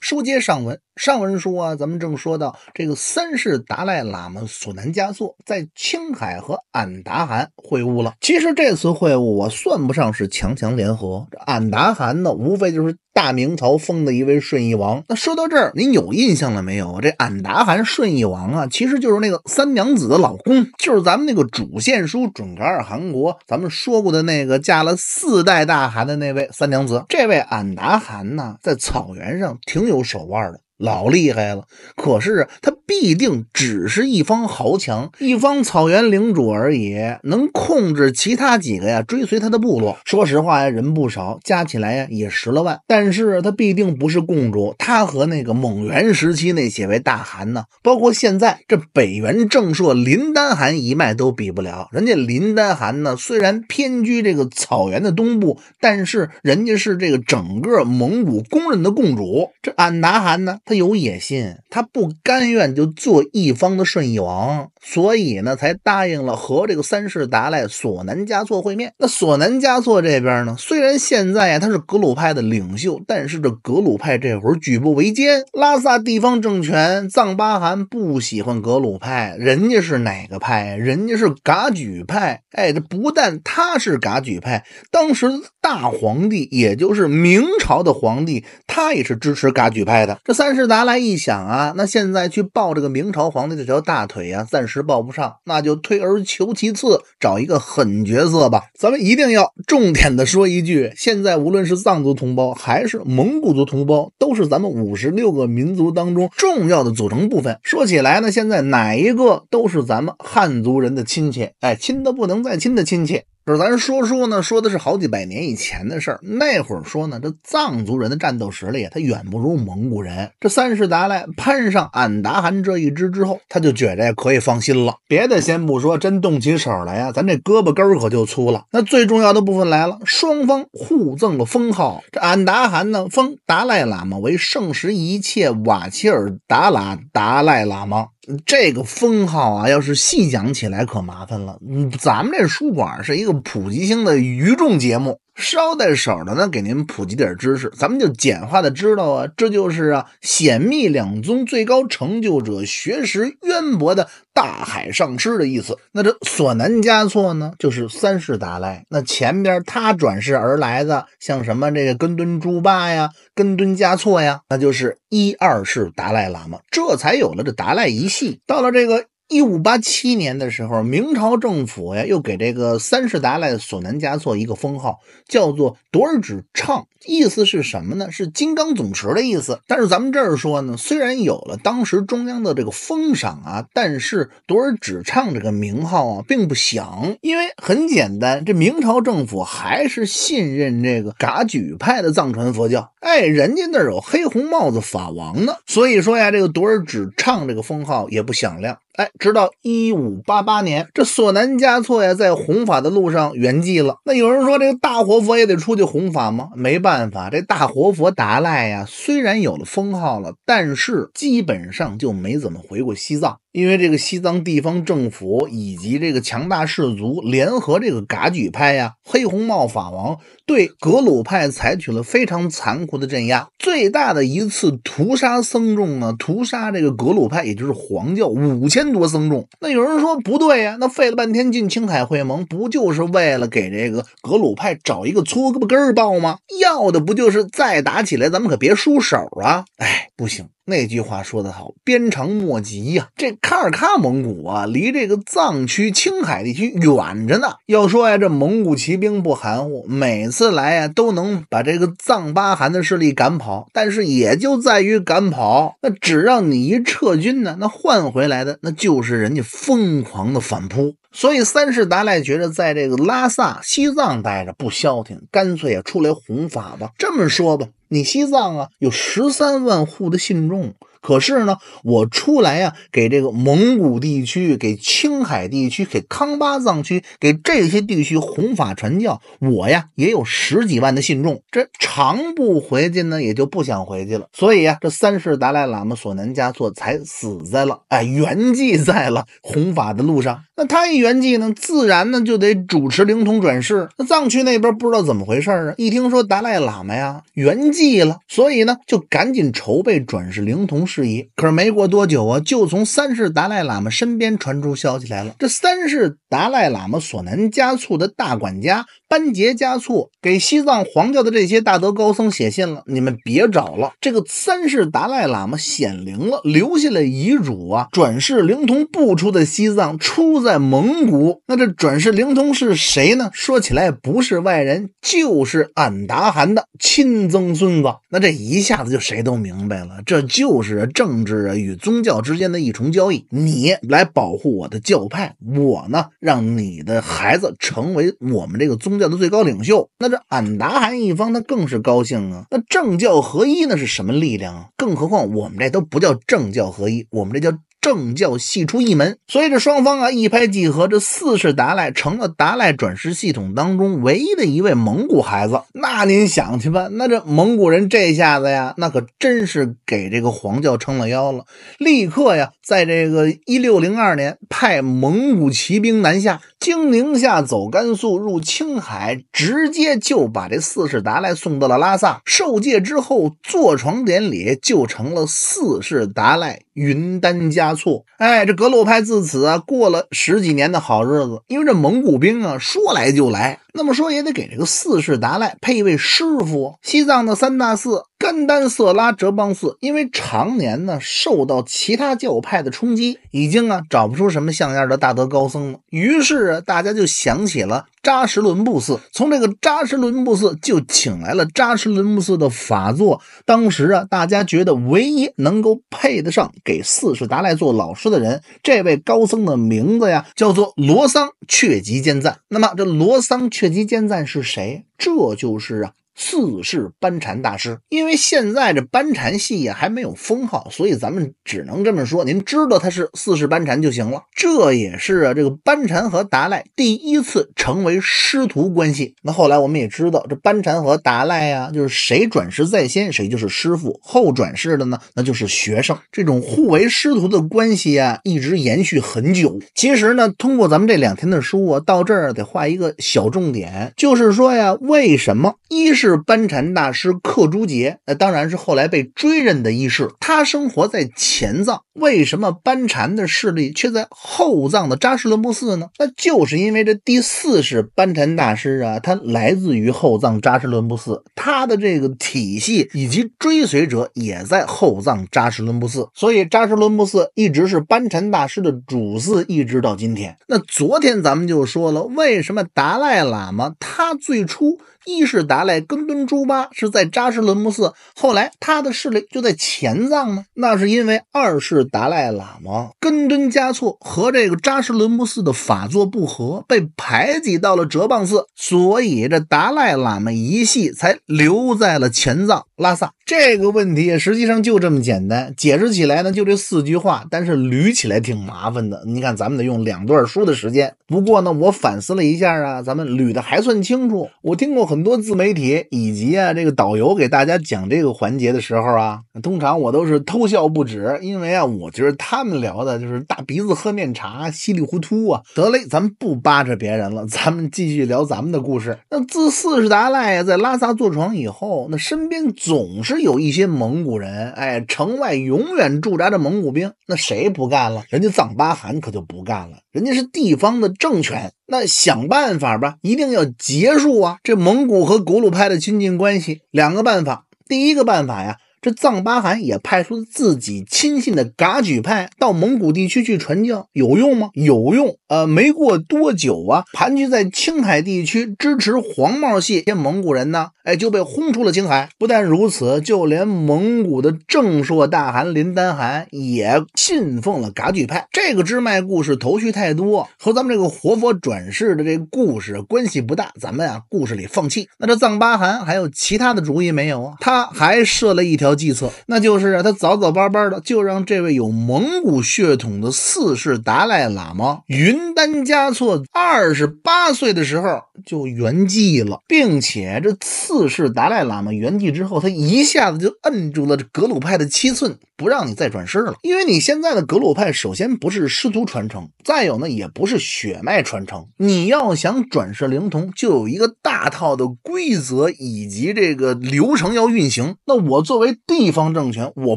书接上文，上文书啊，咱们正说到这个三世达赖喇嘛索南加措在青海和俺答汗会晤了。其实这次会晤，我算不上是强强联合，这答汗呢，无非就是。大明朝封的一位顺义王。那说到这儿，您有印象了没有？这俺答汗顺义王啊，其实就是那个三娘子的老公，就是咱们那个主线书准噶尔汗国，咱们说过的那个嫁了四代大汗的那位三娘子。这位俺答汗呢，在草原上挺有手腕的。老厉害了，可是啊，他必定只是一方豪强、一方草原领主而已，能控制其他几个呀追随他的部落。说实话呀，人不少，加起来呀也十来万。但是他必定不是共主。他和那个蒙元时期那些位大汗呢，包括现在这北元正朔，林丹汗一脉都比不了。人家林丹汗呢，虽然偏居这个草原的东部，但是人家是这个整个蒙古公认的共主。这俺答汗呢？他有野心，他不甘愿就做一方的顺义王，所以呢，才答应了和这个三世达赖索南嘉措会面。那索南嘉措这边呢，虽然现在啊他是格鲁派的领袖，但是这格鲁派这会儿举步维艰。拉萨地方政权藏巴汗不喜欢格鲁派，人家是哪个派？人家是噶举派。哎，这不但他是噶举派，当时大皇帝也就是明朝的皇帝，他也是支持噶举派的。这三。世。是拿来一想啊，那现在去抱这个明朝皇帝这条大腿啊，暂时抱不上，那就退而求其次，找一个狠角色吧。咱们一定要重点的说一句，现在无论是藏族同胞还是蒙古族同胞，都是咱们五十六个民族当中重要的组成部分。说起来呢，现在哪一个都是咱们汉族人的亲戚，哎，亲的不能再亲的亲戚。可是咱说书呢，说的是好几百年以前的事儿。那会儿说呢，这藏族人的战斗实力啊，他远不如蒙古人。这三世达赖攀上俺达汗这一支之后，他就觉着可以放心了。别的先不说，真动起手来啊，咱这胳膊根儿可就粗了。那最重要的部分来了，双方互赠了封号。这俺达汗呢，封达赖喇嘛为圣时一切瓦切尔达喇达赖喇嘛。这个封号啊，要是细讲起来可麻烦了。咱们这书馆是一个。普及性的愚众节目，捎带手的呢，给您普及点知识。咱们就简化的知道啊，这就是啊显密两宗最高成就者学识渊博的大海上师的意思。那这索南嘉措呢，就是三世达赖。那前边他转世而来的，像什么这个根敦珠巴呀、根敦嘉措呀，那就是一、二世达赖喇嘛，这才有了这达赖一系。到了这个。一五八七年的时候，明朝政府呀又给这个三世达赖索南加措一个封号，叫做多尔只畅，意思是什么呢？是金刚总持的意思。但是咱们这儿说呢，虽然有了当时中央的这个封赏啊，但是多尔只畅这个名号啊并不响，因为很简单，这明朝政府还是信任这个噶举派的藏传佛教。哎，人家那儿有黑红帽子法王呢，所以说呀，这个多尔只畅这个封号也不响亮。哎，直到一五八八年，这索南嘉措呀，在弘法的路上圆寂了。那有人说，这个大活佛也得出去弘法吗？没办法，这大活佛达赖呀，虽然有了封号了，但是基本上就没怎么回过西藏。因为这个西藏地方政府以及这个强大氏族联合这个噶举派呀、黑红帽法王，对格鲁派采取了非常残酷的镇压。最大的一次屠杀僧众呢，屠杀这个格鲁派，也就是黄教五千多僧众。那有人说不对呀，那费了半天劲青海会盟，不就是为了给这个格鲁派找一个粗胳膊根儿抱吗？要的不就是再打起来，咱们可别输手啊？哎，不行。那句话说得好，鞭长莫及呀！这喀尔喀蒙古啊，离这个藏区、青海地区远着呢。要说呀，这蒙古骑兵不含糊，每次来啊，都能把这个藏巴汗的势力赶跑。但是也就在于赶跑，那只要你一撤军呢，那换回来的那就是人家疯狂的反扑。所以，三世达赖觉得在这个拉萨、西藏待着不消停，干脆也出来弘法吧。这么说吧，你西藏啊有十三万户的信众，可是呢，我出来呀，给这个蒙古地区、给青海地区、给康巴藏区、给这些地区弘法传教，我呀也有十几万的信众。这常不回去呢，也就不想回去了。所以啊，这三世达赖喇嘛索南加措才死在了，哎，圆寂在了弘法的路上。那他一圆寂呢，自然呢就得主持灵童转世。那藏区那边不知道怎么回事啊，一听说达赖喇嘛呀圆寂了，所以呢就赶紧筹备转世灵童事宜。可是没过多久啊，就从三世达赖喇嘛身边传出消息来了：这三世达赖喇嘛索南加措的大管家班杰加措给西藏黄教的这些大德高僧写信了，你们别找了，这个三世达赖喇嘛显灵了，留下了遗嘱啊，转世灵童不出的西藏，出在。在蒙古，那这转世灵童是谁呢？说起来，不是外人，就是俺答汗的亲曾孙子。那这一下子就谁都明白了，这就是政治啊与宗教之间的一重交易。你来保护我的教派，我呢让你的孩子成为我们这个宗教的最高领袖。那这俺答汗一方他更是高兴啊。那政教合一那是什么力量？啊？更何况我们这都不叫政教合一，我们这叫。政教系出一门，所以这双方啊一拍即合，这四世达赖成了达赖转世系统当中唯一的一位蒙古孩子。那您想去吧？那这蒙古人这下子呀，那可真是给这个黄教撑了腰了。立刻呀，在这个一六零二年，派蒙古骑兵南下，经宁夏走甘肃入青海，直接就把这四世达赖送到了拉萨。受戒之后，坐床典礼就成了四世达赖。云丹加措。哎，这格洛派自此啊过了十几年的好日子，因为这蒙古兵啊说来就来。那么说也得给这个四世达赖配一位师傅。西藏的三大寺甘丹色拉哲蚌寺，因为常年呢受到其他教派的冲击，已经啊找不出什么像样的大德高僧了。于是啊大家就想起了扎什伦布寺，从这个扎什伦布寺就请来了扎什伦布寺的法座。当时啊大家觉得唯一能够配得上给四世达赖做老师的人，这位高僧的名字呀叫做罗桑却吉坚赞。那么这罗桑却。及监赞是谁？这就是啊。四世班禅大师，因为现在这班禅系呀还没有封号，所以咱们只能这么说，您知道他是四世班禅就行了。这也是啊，这个班禅和达赖第一次成为师徒关系。那后来我们也知道，这班禅和达赖呀，就是谁转世在先，谁就是师傅；后转世的呢，那就是学生。这种互为师徒的关系啊，一直延续很久。其实呢，通过咱们这两天的书啊，到这儿得画一个小重点，就是说呀，为什么？一是是班禅大师克珠杰，那当然是后来被追认的一世。他生活在前藏，为什么班禅的势力却在后藏的扎什伦布寺呢？那就是因为这第四世班禅大师啊，他来自于后藏扎什伦布寺，他的这个体系以及追随者也在后藏扎什伦布寺，所以扎什伦布寺一直是班禅大师的主寺，一直到今天。那昨天咱们就说了，为什么达赖喇嘛他最初？一是达赖根敦珠巴是在扎什伦布寺，后来他的势力就在前藏呢。那是因为二世达赖喇嘛根敦嘉措和这个扎什伦布寺的法座不合，被排挤到了哲蚌寺，所以这达赖喇嘛一系才留在了前藏拉萨。这个问题实际上就这么简单，解释起来呢就这四句话，但是捋起来挺麻烦的。你看，咱们得用两段书的时间。不过呢，我反思了一下啊，咱们捋的还算清楚。我听过很多自媒体以及啊这个导游给大家讲这个环节的时候啊，通常我都是偷笑不止，因为啊我觉得他们聊的就是大鼻子喝面茶，稀里糊涂啊。得嘞，咱们不扒着别人了，咱们继续聊咱们的故事。那自四世达赖在拉萨坐床以后，那身边总是。有一些蒙古人，哎，城外永远驻扎着蒙古兵，那谁不干了？人家藏巴汗可就不干了，人家是地方的政权，那想办法吧，一定要结束啊！这蒙古和古鲁派的亲近关系，两个办法，第一个办法呀。藏巴汗也派出自己亲信的噶举派到蒙古地区去传教，有用吗？有用。呃，没过多久啊，盘踞在青海地区支持黄帽系些蒙古人呢，哎，就被轰出了青海。不但如此，就连蒙古的正朔大汗林丹汗也信奉了噶举派。这个支脉故事头绪太多，和咱们这个活佛转世的这故事关系不大，咱们啊，故事里放弃。那这藏巴汗还有其他的主意没有啊？他还设了一条。计策，那就是啊，他早早巴巴的就让这位有蒙古血统的四世达赖喇嘛云丹嘉措二十八岁的时候就圆寂了，并且这四世达赖喇嘛圆寂之后，他一下子就摁住了这格鲁派的七寸，不让你再转世了。因为你现在的格鲁派，首先不是师徒传承，再有呢也不是血脉传承，你要想转世灵童，就有一个大套的规则以及这个流程要运行。那我作为。地方政权，我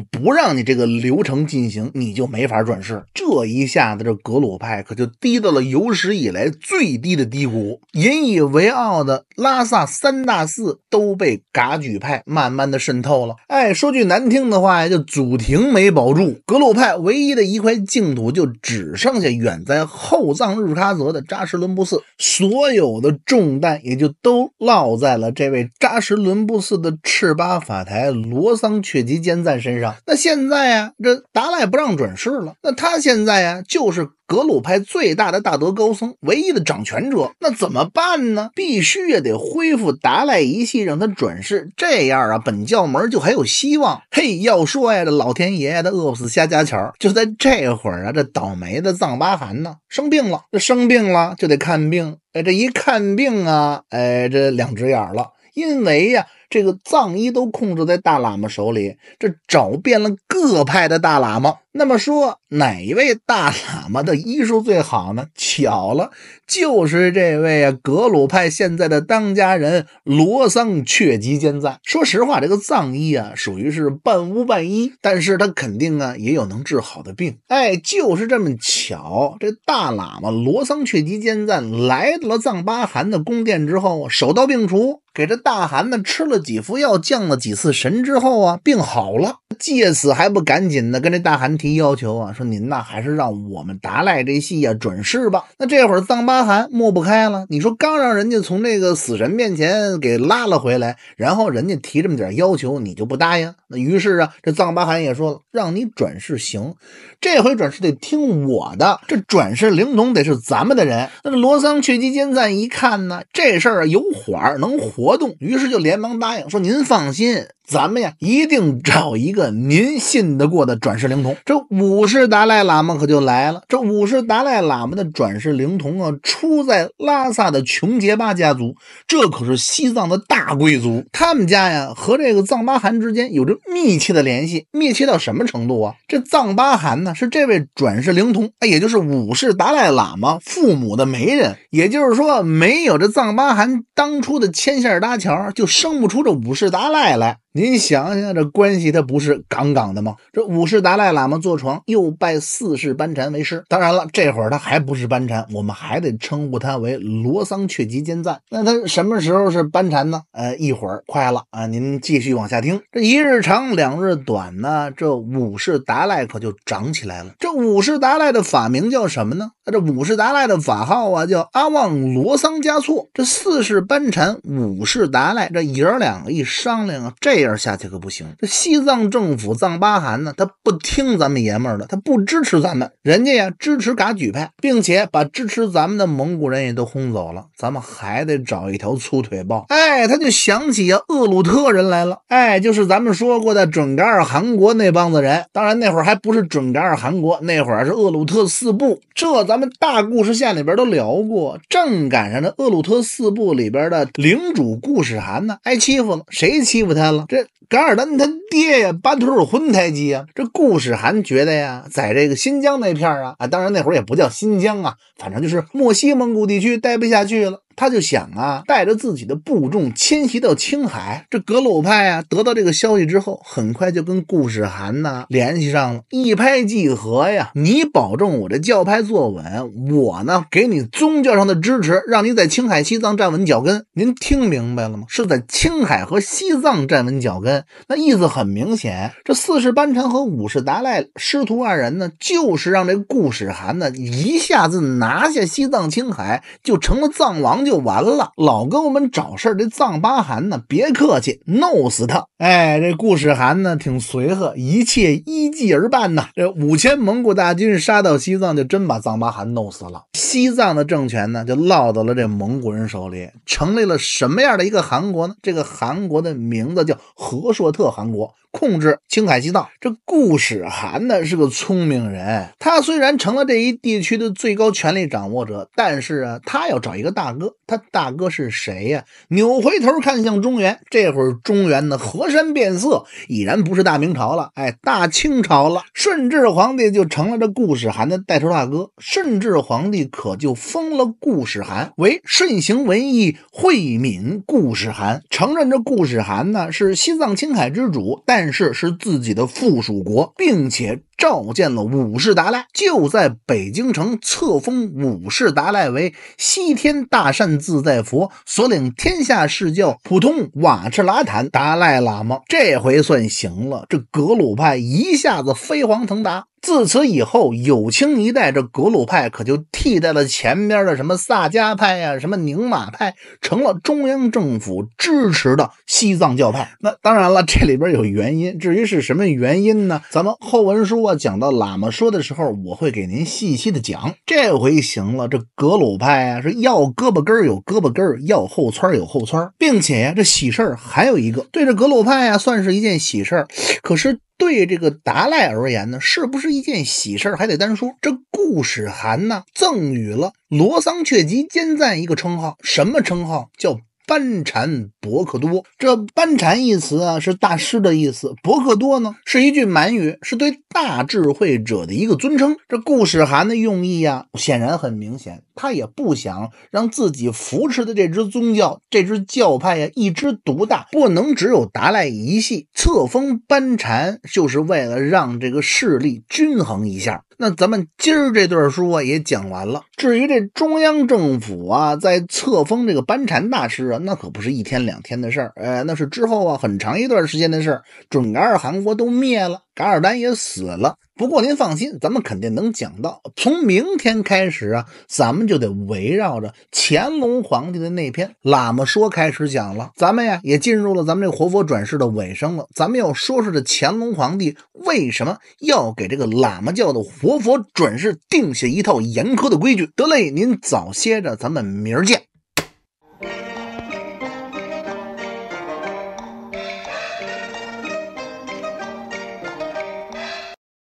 不让你这个流程进行，你就没法转世。这一下子，这格鲁派可就低到了有史以来最低的低谷。引以为傲的拉萨三大寺都被噶举派慢慢的渗透了。哎，说句难听的话呀，就祖庭没保住，格鲁派唯一的一块净土就只剩下远在后藏日喀则的扎什伦布寺，所有的重担也就都落在了这位扎什伦布寺的赤巴法台罗桑。却吉坚赞身上，那现在呀，这达赖不让转世了，那他现在呀，就是格鲁派最大的大德高僧，唯一的掌权者，那怎么办呢？必须也得恢复达赖一系，让他转世，这样啊，本教门就还有希望。嘿，要说呀，这老天爷他饿不死瞎家巧就在这会儿啊，这倒霉的藏巴汗呢生病了，这生病了就得看病，哎，这一看病啊，哎，这两只眼了，因为呀。这个藏医都控制在大喇嘛手里，这找遍了各派的大喇嘛，那么说哪一位大喇嘛的医术最好呢？巧了，就是这位啊格鲁派现在的当家人罗桑却吉坚赞。说实话，这个藏医啊，属于是半巫半医，但是他肯定啊也有能治好的病。哎，就是这么巧，这大喇嘛罗桑却吉坚赞来到了藏巴汗的宫殿之后手到病除，给这大汗呢吃了。几服药降了几次神之后啊，病好了。借此还不赶紧的跟这大汗提要求啊，说您呐，还是让我们达赖这戏呀转世吧。那这会儿藏巴汗抹不开了，你说刚让人家从这个死神面前给拉了回来，然后人家提这么点要求，你就不答应？那于是啊，这藏巴汗也说了，让你转世行，这回转世得听我的，这转世灵童得是咱们的人。那罗桑却吉坚赞一看呢，这事儿啊有缓儿能活动，于是就连忙答。说您放心。咱们呀，一定找一个您信得过的转世灵童。这五世达赖喇嘛可就来了。这五世达赖喇嘛的转世灵童啊，出在拉萨的琼结巴家族，这可是西藏的大贵族。他们家呀，和这个藏巴汗之间有着密切的联系，密切到什么程度啊？这藏巴汗呢，是这位转世灵童，也就是五世达赖喇嘛父母的媒人。也就是说，没有这藏巴汗当初的牵线搭桥，就生不出这五世达赖来。您想想，这关系他不是杠杠的吗？这五世达赖喇嘛坐床，又拜四世班禅为师。当然了，这会儿他还不是班禅，我们还得称呼他为罗桑却吉坚赞。那他什么时候是班禅呢？呃，一会儿快了啊！您继续往下听。这一日长，两日短呢，这五世达赖可就长起来了。这五世达赖的法名叫什么呢？他这五世达赖的法号啊，叫阿旺罗桑加措。这四世班禅、五世达赖这爷儿两个一商量啊，这。这样下去可不行。这西藏政府藏巴汗呢，他不听咱们爷们儿的，他不支持咱们，人家呀支持噶举派，并且把支持咱们的蒙古人也都轰走了。咱们还得找一条粗腿豹。哎，他就想起呀厄鲁特人来了。哎，就是咱们说过的准噶尔汗国那帮子人。当然那会儿还不是准噶尔汗国，那会儿是厄鲁特四部。这咱们大故事线里边都聊过。正赶上这厄鲁特四部里边的领主故事函呢，挨欺负了，谁欺负他了？这噶尔丹他爹呀，班图尔浑台吉呀。这顾世涵觉得呀，在这个新疆那片啊，啊，当然那会儿也不叫新疆啊，反正就是墨西蒙古地区待不下去了。他就想啊，带着自己的部众迁徙到青海。这格鲁派啊，得到这个消息之后，很快就跟顾史汗呢联系上了，一拍即合呀！你保证我这教派坐稳，我呢给你宗教上的支持，让你在青海、西藏站稳脚跟。您听明白了吗？是在青海和西藏站稳脚跟。那意思很明显，这四世班禅和五世达赖师徒二人呢，就是让这顾史汗呢一下子拿下西藏、青海，就成了藏王。就完了，老跟我们找事儿。这藏巴汗呢，别客气，弄死他！哎，这故事汗呢，挺随和，一切依计而办呢。这五千蒙古大军杀到西藏，就真把藏巴汗弄死了。西藏的政权呢，就落到了这蒙古人手里，成立了什么样的一个汗国呢？这个汗国的名字叫和硕特汗国。控制青海西藏，这顾始寒呢是个聪明人。他虽然成了这一地区的最高权力掌握者，但是啊，他要找一个大哥。他大哥是谁呀？扭回头看向中原，这会儿中原呢，河山变色，已然不是大明朝了，哎，大清朝了。顺治皇帝就成了这顾始寒的带头大哥。顺治皇帝可就封了顾始寒为顺行文艺惠敏顾始寒，承认这顾始寒呢是西藏青海之主，但但是是自己的附属国，并且召见了五世达赖，就在北京城册封五世达赖为西天大善自在佛，所领天下释教普通瓦赤拉坦达赖喇嘛。这回算行了，这格鲁派一下子飞黄腾达。自此以后，有清一代，这格鲁派可就替代了前边的什么萨迦派啊、什么宁玛派，成了中央政府支持的西藏教派。那当然了，这里边有原因。至于是什么原因呢？咱们后文书啊，讲到喇嘛说的时候，我会给您细细的讲。这回行了，这格鲁派啊，是要胳膊根儿有胳膊根儿，要后村有后村并且呀、这喜事儿还有一个，对这格鲁派啊，算是一件喜事儿。可是。对这个达赖而言呢，是不是一件喜事还得单说。这固始函呢，赠予了罗桑却吉坚赞一个称号，什么称号？叫。班禅博克多，这班禅一词啊，是大师的意思；博克多呢，是一句满语，是对大智慧者的一个尊称。这故事函的用意啊，显然很明显，他也不想让自己扶持的这支宗教、这支教派呀一枝独大，不能只有达赖一系。册封班禅，就是为了让这个势力均衡一下。那咱们今儿这段书啊也讲完了。至于这中央政府啊，在册封这个班禅大师啊，那可不是一天两天的事儿，哎，那是之后啊很长一段时间的事儿，准噶尔汗国都灭了。噶尔丹也死了，不过您放心，咱们肯定能讲到。从明天开始啊，咱们就得围绕着乾隆皇帝的那篇喇嘛说开始讲了。咱们呀也进入了咱们这活佛转世的尾声了。咱们要说说这乾隆皇帝为什么要给这个喇嘛教的活佛转世定下一套严苛的规矩？得嘞，您早歇着，咱们明儿见。